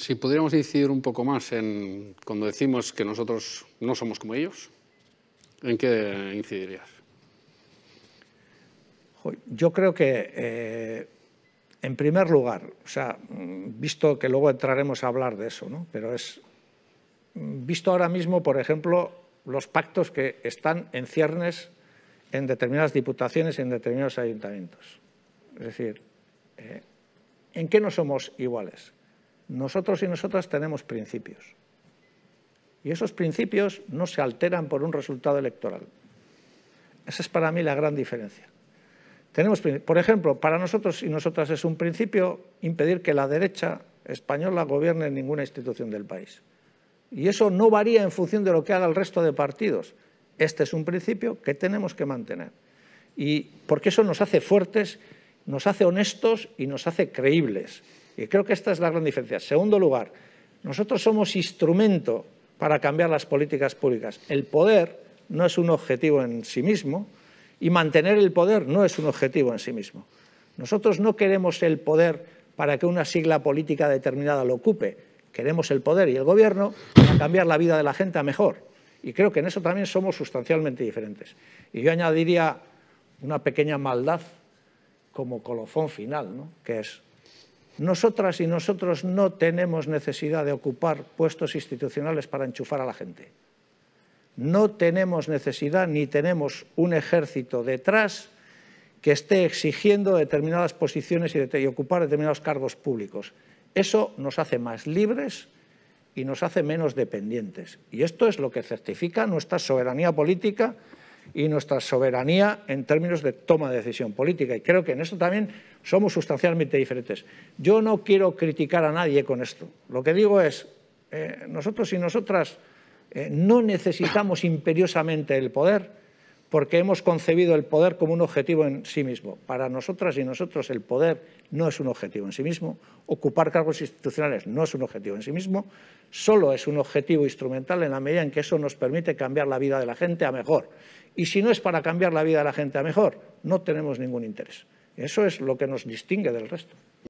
Si pudiéramos incidir un poco más en cuando decimos que nosotros no somos como ellos, ¿en qué incidirías? Yo creo que, eh, en primer lugar, o sea, visto que luego entraremos a hablar de eso, ¿no? pero es visto ahora mismo, por ejemplo, los pactos que están en ciernes en determinadas diputaciones y en determinados ayuntamientos. Es decir, eh, ¿en qué no somos iguales? nosotros y nosotras tenemos principios. Y esos principios no se alteran por un resultado electoral. Esa es para mí la gran diferencia. por ejemplo, para nosotros y nosotras es un principio impedir que la derecha española gobierne en ninguna institución del país. Y eso no varía en función de lo que haga el resto de partidos. Este es un principio que tenemos que mantener. Y porque eso nos hace fuertes, nos hace honestos y nos hace creíbles. Y creo que esta es la gran diferencia. Segundo lugar, nosotros somos instrumento para cambiar las políticas públicas. El poder no es un objetivo en sí mismo y mantener el poder no es un objetivo en sí mismo. Nosotros no queremos el poder para que una sigla política determinada lo ocupe. Queremos el poder y el gobierno para cambiar la vida de la gente a mejor. Y creo que en eso también somos sustancialmente diferentes. Y yo añadiría una pequeña maldad como colofón final, ¿no? que es nosotras y nosotros no tenemos necesidad de ocupar puestos institucionales para enchufar a la gente. No tenemos necesidad ni tenemos un ejército detrás que esté exigiendo determinadas posiciones y, ocupar determinados cargos públicos. Eso nos hace más libres y nos hace menos dependientes. Y esto es lo que certifica nuestra soberanía política y nuestra soberanía en términos de toma de decisión política. Y creo que en esto también somos sustancialmente diferentes. Yo no quiero criticar a nadie con esto. Lo que digo es, eh, nosotros y nosotras eh, no necesitamos imperiosamente el poder porque hemos concebido el poder como un objetivo en sí mismo. Para nosotras y nosotros el poder no es un objetivo en sí mismo, ocupar cargos institucionales no es un objetivo en sí mismo, solo es un objetivo instrumental en la medida en que eso nos permite cambiar la vida de la gente a mejor. Y si no es para cambiar la vida de la gente a mejor, no tenemos ningún interés. Eso es lo que nos distingue del resto.